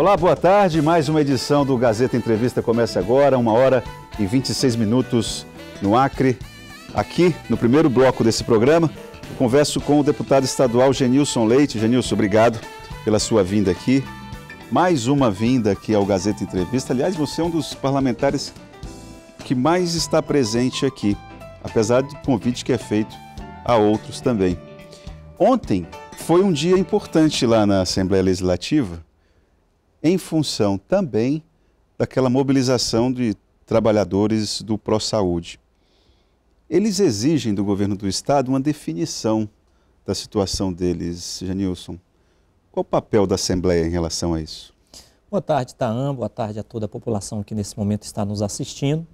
Olá, boa tarde. Mais uma edição do Gazeta Entrevista começa agora, uma hora e 26 minutos no Acre. Aqui, no primeiro bloco desse programa, eu converso com o deputado estadual Genilson Leite. Genilson, obrigado pela sua vinda aqui. Mais uma vinda aqui ao Gazeta Entrevista. Aliás, você é um dos parlamentares que mais está presente aqui, apesar do convite que é feito a outros também. Ontem foi um dia importante lá na Assembleia Legislativa, em função também daquela mobilização de trabalhadores do Pró-Saúde. Eles exigem do governo do Estado uma definição da situação deles, Janilson. Qual o papel da Assembleia em relação a isso? Boa tarde, Taam. Boa tarde a toda a população que nesse momento está nos assistindo.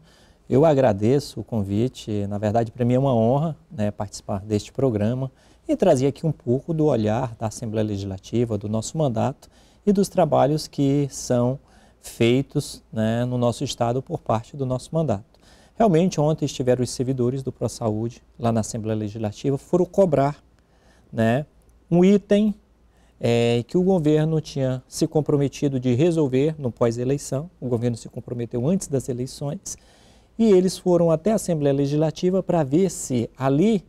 Eu agradeço o convite. Na verdade, para mim é uma honra né, participar deste programa e trazer aqui um pouco do olhar da Assembleia Legislativa, do nosso mandato e dos trabalhos que são feitos né, no nosso estado por parte do nosso mandato. Realmente, ontem estiveram os servidores do ProSaúde lá na Assembleia Legislativa, foram cobrar né, um item é, que o governo tinha se comprometido de resolver no pós-eleição, o governo se comprometeu antes das eleições, e eles foram até a Assembleia Legislativa para ver se ali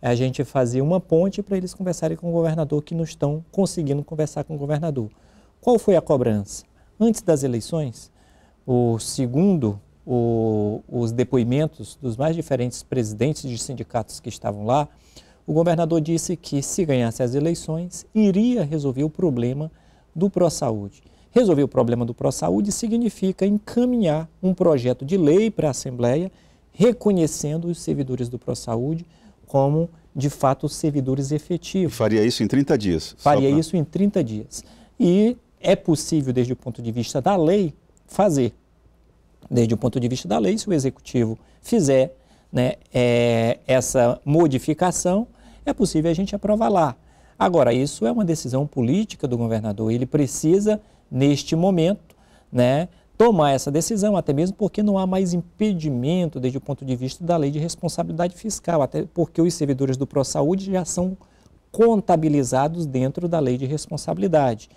a gente fazia uma ponte para eles conversarem com o governador, que não estão conseguindo conversar com o governador. Qual foi a cobrança? Antes das eleições, o segundo o, os depoimentos dos mais diferentes presidentes de sindicatos que estavam lá, o governador disse que se ganhasse as eleições, iria resolver o problema do ProSaúde. Resolver o problema do ProSaúde significa encaminhar um projeto de lei para a Assembleia reconhecendo os servidores do ProSaúde como, de fato, servidores efetivos. E faria isso em 30 dias. Faria pra... isso em 30 dias. E é possível, desde o ponto de vista da lei, fazer. Desde o ponto de vista da lei, se o executivo fizer né, é, essa modificação, é possível a gente aprovar lá. Agora, isso é uma decisão política do governador. Ele precisa, neste momento, né, tomar essa decisão, até mesmo porque não há mais impedimento desde o ponto de vista da lei de responsabilidade fiscal, até porque os servidores do ProSaúde já são contabilizados dentro da lei de responsabilidade.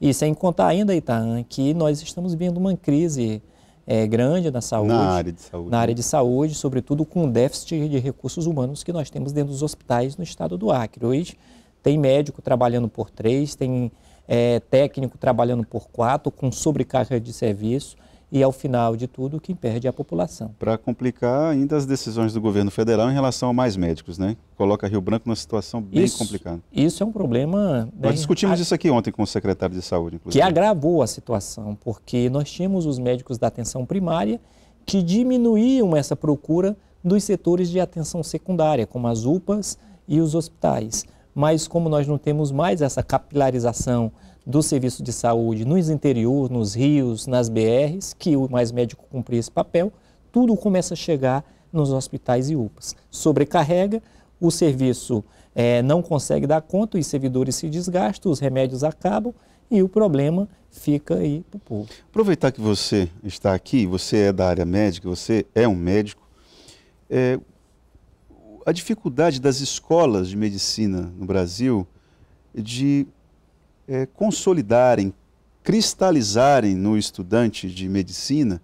E sem contar ainda, Itaan, que nós estamos vendo uma crise é, grande na saúde. Na área de saúde. Na área de saúde, sobretudo com o déficit de recursos humanos que nós temos dentro dos hospitais no estado do Acre. Hoje tem médico trabalhando por três, tem é, técnico trabalhando por quatro, com sobrecarga de serviço e, ao é final de tudo, quem perde é a população. Para complicar ainda as decisões do governo federal em relação a mais médicos, né? Coloca Rio Branco numa situação bem isso, complicada. Isso é um problema. Né? Nós discutimos a... isso aqui ontem com o secretário de saúde, inclusive. Que agravou a situação, porque nós tínhamos os médicos da atenção primária que diminuíam essa procura dos setores de atenção secundária, como as UPAs e os hospitais. Mas como nós não temos mais essa capilarização do serviço de saúde nos interior, nos rios, nas BRs, que o Mais Médico cumprir esse papel, tudo começa a chegar nos hospitais e UPAs. Sobrecarrega, o serviço é, não consegue dar conta, os servidores se desgastam, os remédios acabam e o problema fica aí para o povo. Aproveitar que você está aqui, você é da área médica, você é um médico. É, a dificuldade das escolas de medicina no Brasil de é, consolidarem, cristalizarem no estudante de medicina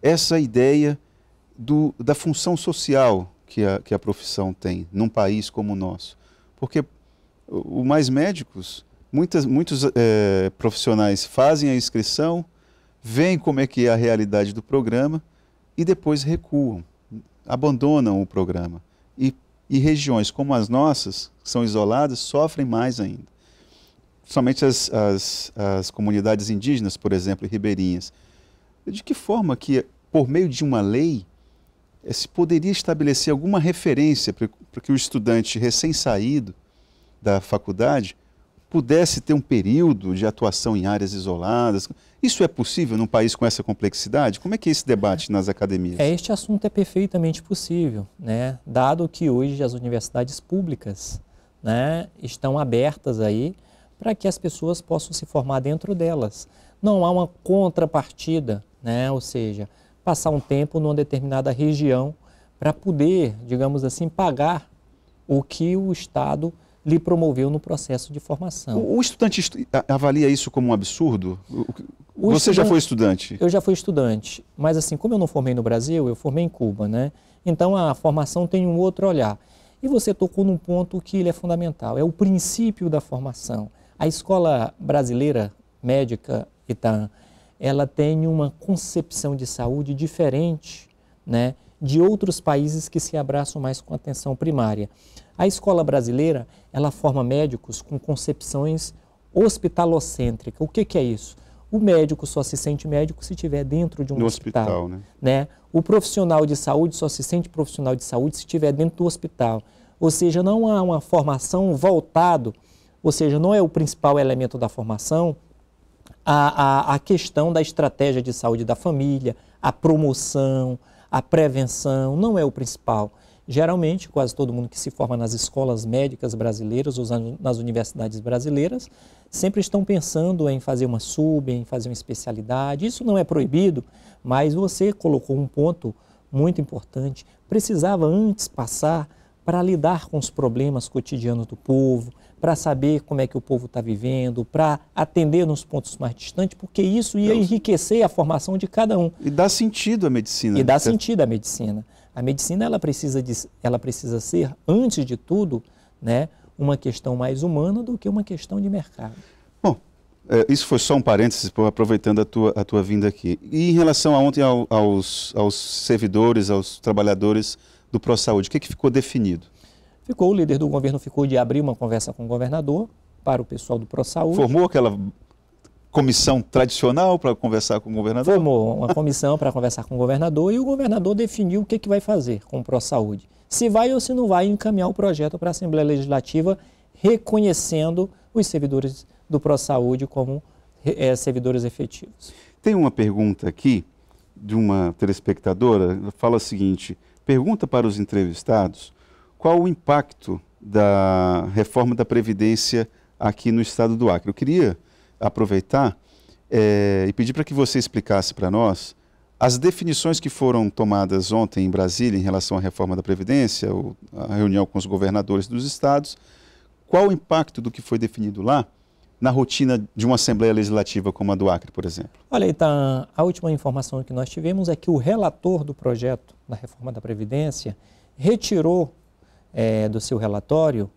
essa ideia do, da função social que a, que a profissão tem num país como o nosso. Porque o mais médicos, muitas, muitos é, profissionais fazem a inscrição, veem como é que é a realidade do programa e depois recuam, abandonam o programa. E, e regiões como as nossas, que são isoladas, sofrem mais ainda somente as, as, as comunidades indígenas, por exemplo, ribeirinhas. De que forma que, por meio de uma lei, se poderia estabelecer alguma referência para que o estudante recém-saído da faculdade pudesse ter um período de atuação em áreas isoladas. Isso é possível num país com essa complexidade? Como é que é esse debate nas academias? É, este assunto é perfeitamente possível, né? dado que hoje as universidades públicas né, estão abertas aí para que as pessoas possam se formar dentro delas. Não há uma contrapartida, né? ou seja, passar um tempo numa determinada região para poder, digamos assim, pagar o que o Estado lhe promoveu no processo de formação. O, o estudante estu avalia isso como um absurdo? O, Você já foi estudante? Eu já fui estudante, mas assim, como eu não formei no Brasil, eu formei em Cuba, né? Então a formação tem um outro olhar. E você tocou num ponto que ele é fundamental, é o princípio da formação. A escola brasileira médica Itaã, ela tem uma concepção de saúde diferente, né, de outros países que se abraçam mais com atenção primária. A escola brasileira, ela forma médicos com concepções hospitalocêntrica. O que, que é isso? O médico só se sente médico se estiver dentro de um no hospital. hospital né? né? O profissional de saúde só se sente profissional de saúde se estiver dentro do hospital. Ou seja, não há uma formação voltado ou seja, não é o principal elemento da formação, a, a, a questão da estratégia de saúde da família, a promoção, a prevenção, não é o principal. Geralmente, quase todo mundo que se forma nas escolas médicas brasileiras ou nas universidades brasileiras sempre estão pensando em fazer uma sub, em fazer uma especialidade. Isso não é proibido, mas você colocou um ponto muito importante. Precisava antes passar para lidar com os problemas cotidianos do povo, para saber como é que o povo está vivendo, para atender nos pontos mais distantes, porque isso ia enriquecer a formação de cada um. E dá sentido à medicina. E né? dá certo? sentido à medicina. A medicina ela precisa, de, ela precisa ser, antes de tudo, né, uma questão mais humana do que uma questão de mercado. Bom, é, isso foi só um parênteses, aproveitando a tua, a tua vinda aqui. E em relação a ontem ao, aos, aos servidores, aos trabalhadores do ProSaúde? O que, é que ficou definido? Ficou, o líder do governo ficou de abrir uma conversa com o governador para o pessoal do ProSaúde. Formou aquela comissão tradicional para conversar com o governador? Formou uma comissão para conversar com o governador e o governador definiu o que, é que vai fazer com o ProSaúde. Se vai ou se não vai encaminhar o projeto para a Assembleia Legislativa, reconhecendo os servidores do ProSaúde como é, servidores efetivos. Tem uma pergunta aqui de uma telespectadora, ela fala o seguinte: pergunta para os entrevistados qual o impacto da reforma da Previdência aqui no estado do Acre. Eu queria aproveitar é, e pedir para que você explicasse para nós as definições que foram tomadas ontem em Brasília em relação à reforma da Previdência, a reunião com os governadores dos estados, qual o impacto do que foi definido lá na rotina de uma Assembleia Legislativa como a do Acre, por exemplo? Olha, Itan, a última informação que nós tivemos é que o relator do projeto da reforma da Previdência retirou é, do seu relatório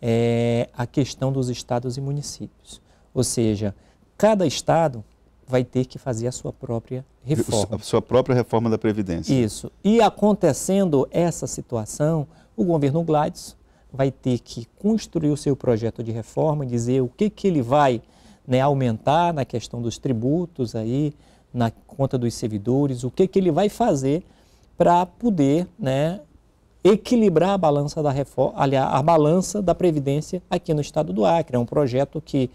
é, a questão dos estados e municípios. Ou seja, cada estado vai ter que fazer a sua própria reforma. A sua própria reforma da Previdência. Isso. E acontecendo essa situação, o governo Gladys vai ter que construir o seu projeto de reforma, dizer o que, que ele vai né, aumentar na questão dos tributos, aí, na conta dos servidores, o que, que ele vai fazer para poder né, equilibrar a balança da reforma, aliás, a balança da Previdência aqui no estado do Acre. É um projeto que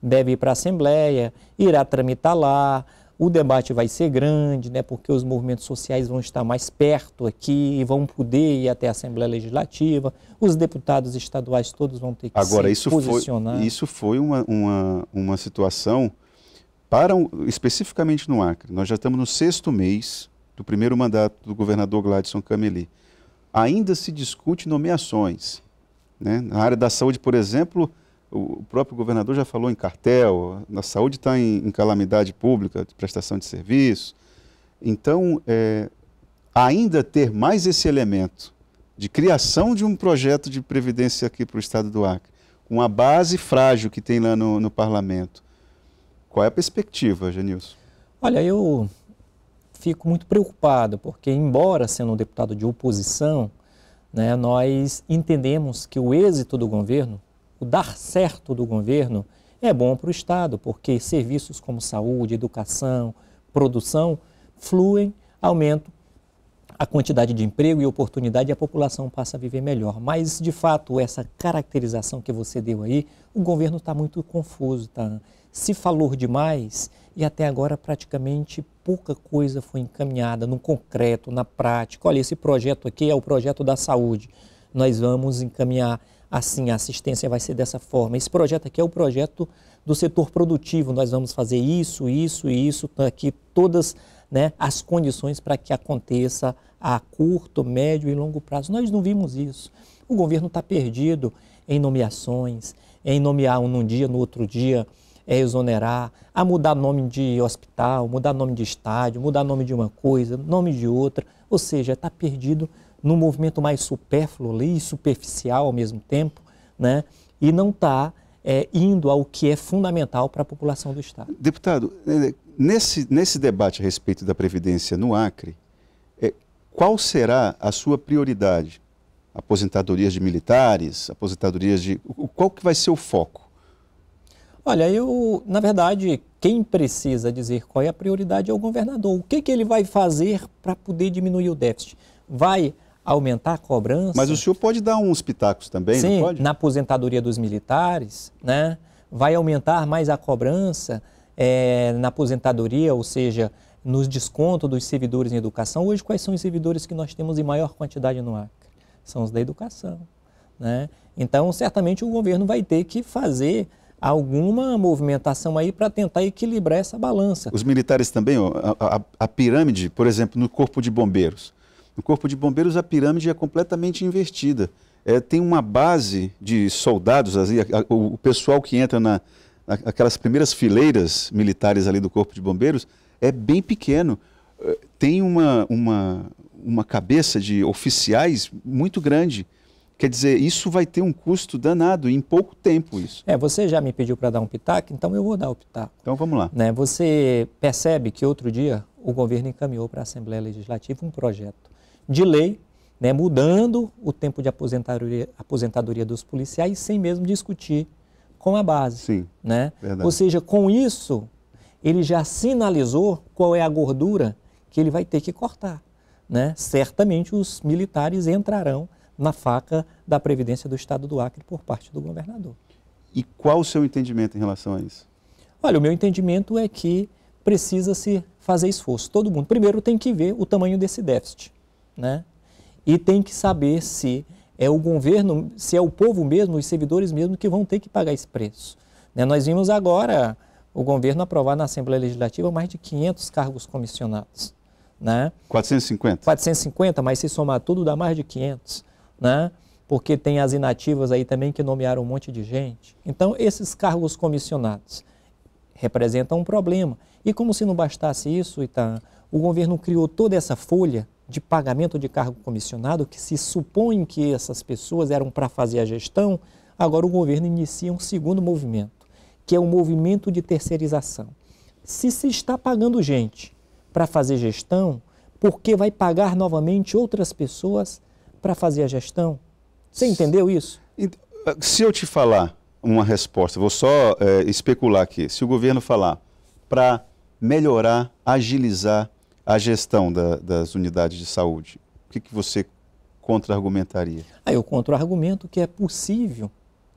deve ir para a Assembleia, irá tramitar lá, o debate vai ser grande, né, porque os movimentos sociais vão estar mais perto aqui vão poder ir até a Assembleia Legislativa. Os deputados estaduais todos vão ter que Agora, se isso posicionar. Foi, isso foi uma, uma, uma situação para um, especificamente no Acre. Nós já estamos no sexto mês do primeiro mandato do governador Gladson Cameli. Ainda se discute nomeações. Né? Na área da saúde, por exemplo, o próprio governador já falou em cartel, a saúde está em, em, calamidade pública, de prestação de serviço. Então, é, ainda ter mais esse elemento de criação de um projeto de previdência aqui para o estado do Acre, com a base frágil que tem lá no, no parlamento, qual é a perspectiva, Genilson? Olha, eu fico muito preocupado, porque, embora sendo um deputado de oposição, né, nós entendemos que o êxito do governo dar certo do governo, é bom para o Estado, porque serviços como saúde, educação, produção fluem, aumentam a quantidade de emprego e oportunidade e a população passa a viver melhor. Mas, de fato, essa caracterização que você deu aí, o governo está muito confuso, tá? se falou demais e até agora praticamente pouca coisa foi encaminhada no concreto, na prática. Olha, esse projeto aqui é o projeto da saúde. Nós vamos encaminhar assim a assistência vai ser dessa forma. Esse projeto aqui é o projeto do setor produtivo, nós vamos fazer isso, isso e isso, aqui todas né, as condições para que aconteça a curto, médio e longo prazo. Nós não vimos isso. O governo está perdido em nomeações, em nomear um num dia, no outro dia, é exonerar, a mudar nome de hospital, mudar nome de estádio, mudar nome de uma coisa, nome de outra, ou seja, está perdido num movimento mais supérfluo e superficial ao mesmo tempo, né? e não está é, indo ao que é fundamental para a população do Estado. Deputado, é, nesse, nesse debate a respeito da Previdência no Acre, é, qual será a sua prioridade? Aposentadorias de militares, aposentadorias de. Qual que vai ser o foco? Olha, eu, na verdade, quem precisa dizer qual é a prioridade é o governador. O que, que ele vai fazer para poder diminuir o déficit? Vai aumentar a cobrança. Mas o senhor pode dar uns pitacos também, Sim, não pode? na aposentadoria dos militares, né? vai aumentar mais a cobrança é, na aposentadoria, ou seja, nos descontos dos servidores em educação. Hoje, quais são os servidores que nós temos em maior quantidade no Acre? São os da educação. Né? Então, certamente o governo vai ter que fazer alguma movimentação aí para tentar equilibrar essa balança. Os militares também, a, a, a pirâmide, por exemplo, no corpo de bombeiros. No Corpo de Bombeiros, a pirâmide é completamente invertida. É, tem uma base de soldados, assim, a, a, o pessoal que entra na, na, aquelas primeiras fileiras militares ali do Corpo de Bombeiros é bem pequeno. É, tem uma, uma, uma cabeça de oficiais muito grande. Quer dizer, isso vai ter um custo danado em pouco tempo isso. É, você já me pediu para dar um pitaco, então eu vou dar o pitaco. Então vamos lá. Né, você percebe que outro dia o governo encaminhou para a Assembleia Legislativa um projeto de lei, né, mudando o tempo de aposentadoria, aposentadoria dos policiais sem mesmo discutir com a base. Sim, né? Verdade. Ou seja, com isso, ele já sinalizou qual é a gordura que ele vai ter que cortar. Né? Certamente os militares entrarão na faca da Previdência do Estado do Acre por parte do governador. E qual o seu entendimento em relação a isso? Olha, o meu entendimento é que precisa-se fazer esforço. Todo mundo, primeiro, tem que ver o tamanho desse déficit né? E tem que saber se é o governo, se é o povo mesmo, os servidores mesmo que vão ter que pagar esse preço. Né? Nós vimos agora o governo aprovar na Assembleia Legislativa mais de 500 cargos comissionados, né? 450. 450, mas se somar tudo dá mais de 500, né? Porque tem as inativas aí também que nomearam um monte de gente. Então, esses cargos comissionados representam um problema. E como se não bastasse isso, Ita, o governo criou toda essa folha de pagamento de cargo comissionado, que se supõe que essas pessoas eram para fazer a gestão, agora o governo inicia um segundo movimento, que é o movimento de terceirização. Se se está pagando gente para fazer gestão, por que vai pagar novamente outras pessoas para fazer a gestão? Você entendeu isso? Se eu te falar uma resposta, vou só é, especular aqui. Se o governo falar para melhorar, agilizar a gestão da, das unidades de saúde, o que, que você contra-argumentaria? Ah, eu contra-argumento que é possível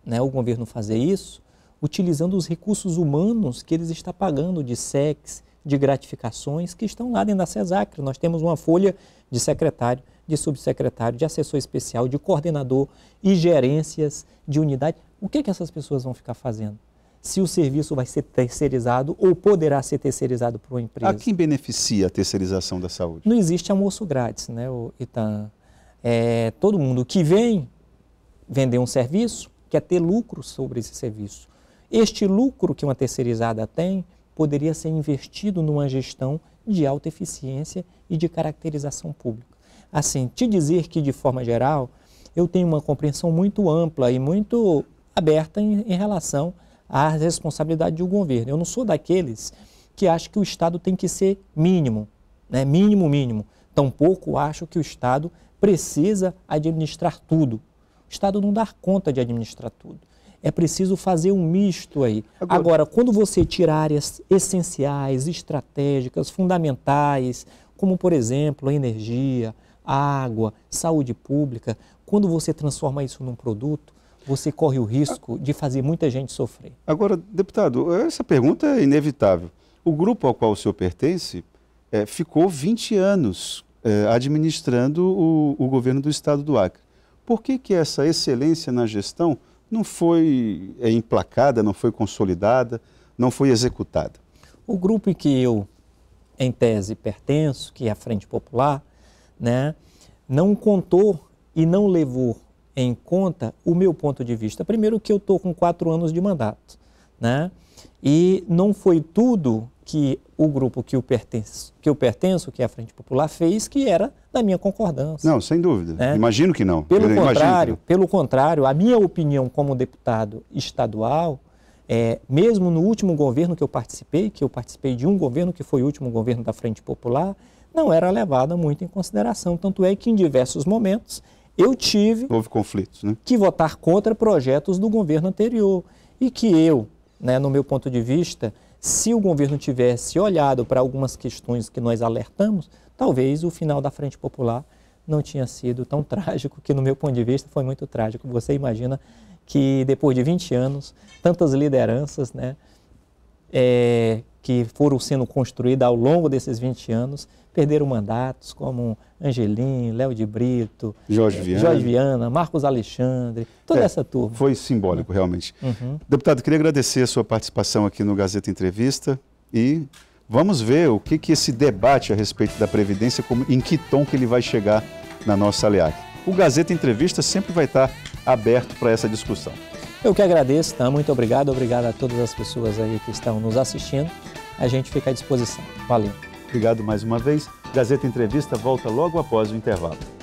né, o governo fazer isso utilizando os recursos humanos que eles estão pagando de SEX, de gratificações que estão lá dentro da CESACRE. Nós temos uma folha de secretário, de subsecretário, de assessor especial, de coordenador e gerências de unidade. O que, que essas pessoas vão ficar fazendo? se o serviço vai ser terceirizado ou poderá ser terceirizado por uma empresa. A quem beneficia a terceirização da saúde? Não existe almoço grátis, né, o Itan? É, todo mundo que vem vender um serviço quer ter lucro sobre esse serviço. Este lucro que uma terceirizada tem poderia ser investido numa gestão de alta eficiência e de caracterização pública. Assim, te dizer que, de forma geral, eu tenho uma compreensão muito ampla e muito aberta em, em relação a à responsabilidade do governo. Eu não sou daqueles que acham que o Estado tem que ser mínimo, né? mínimo, mínimo. Tampouco acho que o Estado precisa administrar tudo. O Estado não dá conta de administrar tudo. É preciso fazer um misto aí. Agora, Agora quando você tira áreas essenciais, estratégicas, fundamentais, como por exemplo a energia, a água, saúde pública, quando você transforma isso num produto, você corre o risco de fazer muita gente sofrer. Agora, deputado, essa pergunta é inevitável. O grupo ao qual o senhor pertence é, ficou 20 anos é, administrando o, o, governo do estado do Acre. Por que, que essa excelência na gestão não foi é, emplacada, não foi consolidada, não foi executada? O grupo em que eu, em tese, pertenço, que é a Frente Popular, né, não contou e não levou em conta o meu ponto de vista. Primeiro que eu estou com quatro anos de mandato, né? E não foi tudo que o grupo que eu pertenço, que, eu pertenço, que é a Frente Popular, fez que era da minha concordância. Não, sem dúvida. Né? Imagino que não. Pelo contrário, não. pelo contrário, a minha opinião como deputado estadual, é, mesmo no último governo que eu participei, que eu participei de um governo que foi o último governo da Frente Popular, não era levada muito em consideração. Tanto é que em diversos momentos eu tive houve conflitos, né? que votar contra projetos do governo anterior e que eu, né, no meu ponto de vista, se o governo tivesse olhado para algumas questões que nós alertamos, talvez o final da Frente Popular não tinha sido tão trágico, que no meu ponto de vista foi muito trágico. Você imagina que depois de 20 anos, tantas lideranças, né, é, que foram sendo construídas ao longo desses 20 anos perderam mandatos, como Angelim, Léo de Brito, Jorge é, Viana, Jorge Viana Marcos Alexandre, toda é, essa turma. Foi simbólico, realmente. Uhum. Deputado, queria agradecer a sua participação aqui no Gazeta Entrevista e vamos ver o que, que esse debate a respeito da Previdência, como, em que tom que ele vai chegar na nossa ALEAC. O Gazeta Entrevista sempre vai estar aberto para essa discussão. Eu que agradeço, tá? Muito obrigado, obrigado a todas as pessoas aí que estão nos assistindo. A gente fica à disposição. Valeu. Obrigado mais uma vez. Gazeta Entrevista volta logo após o intervalo.